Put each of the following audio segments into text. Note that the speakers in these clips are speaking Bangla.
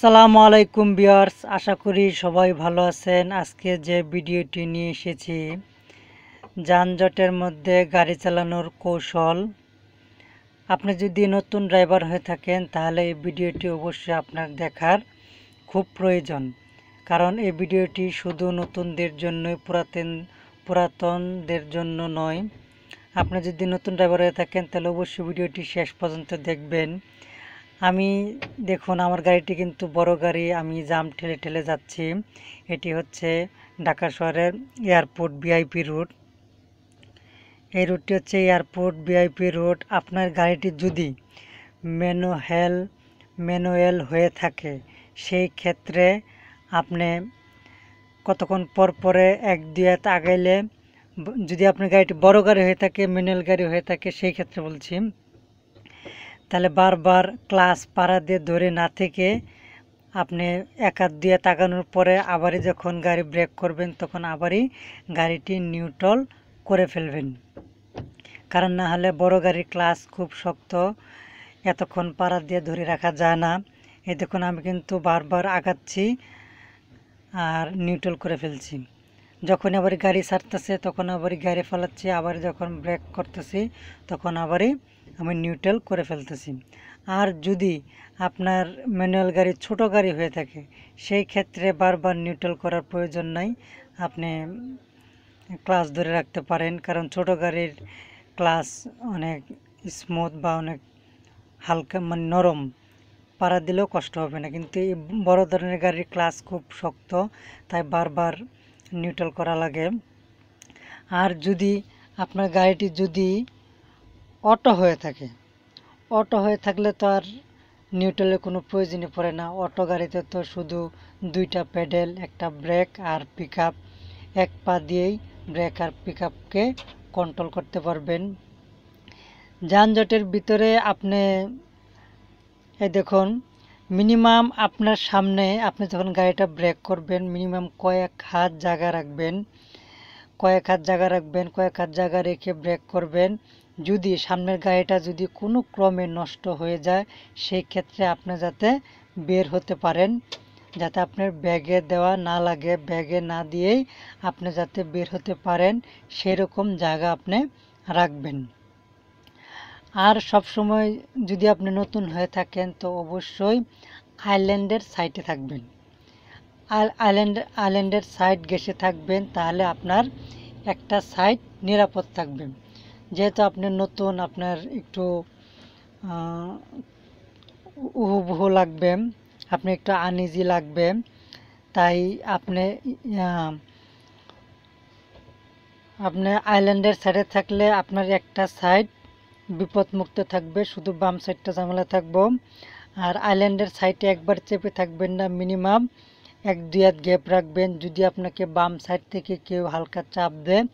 সালামু আলাইকুম বিয়ার্স আশা করি সবাই ভালো আছেন আজকে যে ভিডিওটি নিয়ে এসেছি যানজটের মধ্যে গাড়ি চালানোর কৌশল আপনি যদি নতুন ড্রাইভার হয়ে থাকেন তাহলে এই ভিডিওটি অবশ্যই আপনার দেখার খুব প্রয়োজন কারণ এই ভিডিওটি শুধু নতুনদের জন্যই পুরাতন পুরাতনদের জন্য নয় আপনি যদি নতুন ড্রাইভার হয়ে থাকেন তাহলে অবশ্যই ভিডিওটি শেষ পর্যন্ত দেখবেন আমি দেখুন আমার গাড়িটি কিন্তু বড় গাড়ি আমি জাম ঠেলে ঠেলে যাচ্ছি এটি হচ্ছে ঢাকা শহরের এয়ারপোর্ট ভিআইপি রুট এই রুটটি হচ্ছে এয়ারপোর্ট ভিআইপি রোড আপনার গাড়িটি যদি ম্যানুয়াল ম্যানুয়াল হয়ে থাকে সেই ক্ষেত্রে আপনি কতক্ষণ পর পরে এক দুই হাত আগাইলে যদি আপনার গাড়িটি বড় গাড়ি হয়ে থাকে ম্যানুয়াল গাড়ি হয়ে থাকে সেই ক্ষেত্রে বলছি তাহলে বারবার ক্লাস পাড়া দিয়ে ধরে না থেকে আপনি একাত দিয়ে তাকানোর পরে আবারই যখন গাড়ি ব্রেক করবেন তখন আবারই গাড়িটি নিউট্রল করে ফেলবেন কারণ না হলে বড় গাড়ির ক্লাস খুব শক্ত এতক্ষণ পাড়া দিয়ে ধরে রাখা যায় না দেখুন আমি কিন্তু বারবার আগাচ্ছি আর নিউট্রল করে ফেলছি যখন আবার গাড়ি ছাড়তেছে তখন আবার গাড়ি ফেলাচ্ছি আবার যখন ব্রেক করতেছি তখন আবারই আমি নিউট্রাল করে ফেলতেছি আর যদি আপনার ম্যানুয়াল গাড়ি ছোট গাড়ি হয়ে থাকে সেই ক্ষেত্রে বারবার নিউট্রাল করার প্রয়োজন নাই আপনি ক্লাস ধরে রাখতে পারেন কারণ ছোট গাড়ির ক্লাস অনেক স্মুথ বা অনেক হালকা মানে নরম পাড়া দিলেও কষ্ট হবে না কিন্তু এই বড়ো ধরনের গাড়ির ক্লাস খুব শক্ত তাই বারবার নিউট্রাল করা লাগে আর যদি আপনার গাড়িটি যদি অটো হয়ে থাকে অটো হয়ে থাকলে তো আর নিউট্রালের কোনো প্রয়োজনই পড়ে না অটো গাড়িতে তো শুধু দুইটা প্যাডেল একটা ব্রেক আর পিক এক পা দিয়েই ব্রেক আর পিক আপকে কন্ট্রোল করতে পারবেন যানজটের ভিতরে আপনি এ দেখুন মিনিমাম আপনার সামনে আপনি যখন গাড়িটা ব্রেক করবেন মিনিমাম কয়েক হাত জায়গা রাখবেন কয়েক হাত জায়গা রাখবেন কয়েক হাত জায়গা রেখে ব্রেক করবেন যদি সামনের গাড়িটা যদি কোনো ক্রমে নষ্ট হয়ে যায় সেই ক্ষেত্রে আপনি যাতে বের হতে পারেন যাতে আপনার ব্যাগে দেওয়া না লাগে ব্যাগে না দিয়েই আপনি যাতে বের হতে পারেন সেরকম জায়গা আপনি রাখবেন আর সব সময় যদি আপনি নতুন হয়ে থাকেন তো অবশ্যই আইল্যান্ডের সাইটে থাকবেন আর আইল্যান্ড আইল্যান্ডের সাইট গেসে থাকবেন তাহলে আপনার একটা সাইট নিরাপদ থাকবে যেহেতু আপনি নতুন আপনার একটু উহুবহু লাগবে আপনি একটু আনইজি লাগবে তাই আপনি আপনি আইল্যান্ডের সাইডে থাকলে আপনার একটা সাইড বিপদমুক্ত থাকবে শুধু বাম সাইডটা ঝামেলা থাকবো আর আইল্যান্ডের সাইডে একবার চেপে থাকবেন না মিনিমাম এক দুই হাত গ্যাপ রাখবেন যদি আপনাকে বাম সাইড থেকে কেউ হালকা চাপ দেয়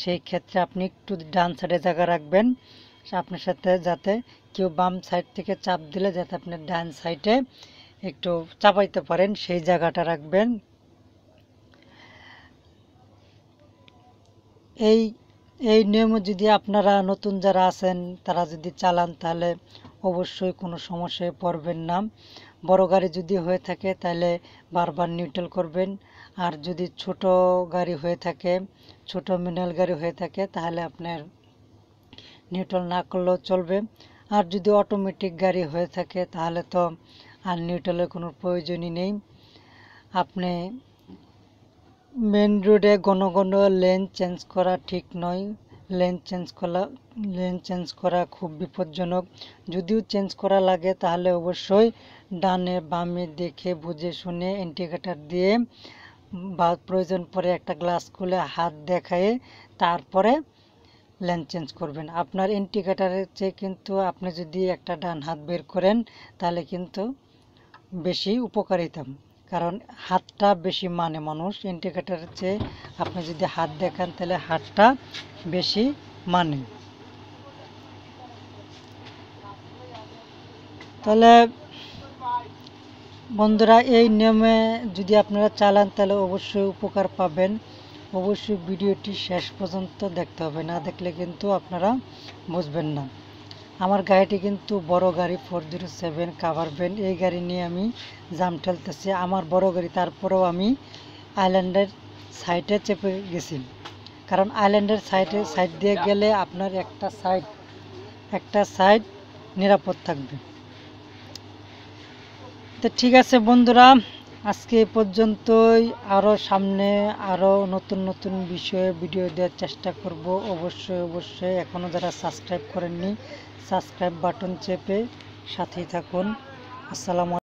সেই ক্ষেত্রে আপনি একটু ডান সাইডে জায়গা রাখবেন আপনার সাথে যাতে কেউ বাম সাইড থেকে চাপ দিলে যাতে আপনি ডান সাইডে একটু চাপাইতে পারেন সেই জায়গাটা রাখবেন এই এই নিয়মে যদি আপনারা নতুন যারা আছেন তারা যদি চালান তাহলে অবশ্যই কোনো সমস্যায় পড়বেন না বড় গাড়ি যদি হয়ে থাকে তাহলে বারবার নিউট্রাল করবেন আর যদি ছোট গাড়ি হয়ে থাকে ছোট মিনাল গাড়ি হয়ে থাকে তাহলে আপনার নিউট্রাল না করলেও চলবে আর যদি অটোমেটিক গাড়ি হয়ে থাকে তাহলে তো আর নিউট্রালের কোনো প্রয়োজনই নেই আপনি মেন রোডে ঘন ঘন লেন চেঞ্জ করা ঠিক নয় লেন চেঞ্জ করা লেন চেঞ্জ করা খুব বিপজ্জনক যদিও চেঞ্জ করা লাগে তাহলে অবশ্যই ডানে বামে দেখে বুঝে শুনে ইন্ডিকেটার দিয়ে বা প্রয়োজন পড়ে একটা গ্লাস খুলে হাত দেখায়ে তারপরে লেন চেঞ্জ করবেন আপনার ইন্ডিকেটারের চেয়ে কিন্তু আপনি যদি একটা ডান হাত বের করেন তাহলে কিন্তু বেশি উপকারিতাম কারণ হাতটা বেশি মানে মানুষ ইন্ডিকেটারের চেয়ে আপনি যদি হাত দেখান তাহলে হাতটা বেশি মানে তাহলে বন্ধুরা এই নিয়মে যদি আপনারা চালান তাহলে অবশ্যই উপকার পাবেন অবশ্যই ভিডিওটি শেষ পর্যন্ত দেখতে হবে না দেখলে কিন্তু আপনারা বুঝবেন না আমার গাড়িটি কিন্তু বড় গাড়ি four zero seven cover van এই গাড়ি নিয়ে আমি জাম ঠেলতেছি আমার বড় গাড়ি তারপরেও আমি আইল্যান্ডের সাইডে চেপে গেছি কারণ আইল্যান্ডের সাইডে সাইড দিয়ে গেলে আপনার একটা সাইড একটা সাইড নিরাপদ থাকবে তো ঠিক আছে বন্ধুরা আজকে পর্যন্তই আরও সামনে আরও নতুন নতুন বিষয়ে ভিডিও দেওয়ার চেষ্টা করব অবশ্যই অবশ্যই এখনও যারা সাবস্ক্রাইব করেননি সাবস্ক্রাইব বাটন চেপে সাথেই থাকুন আসসালামু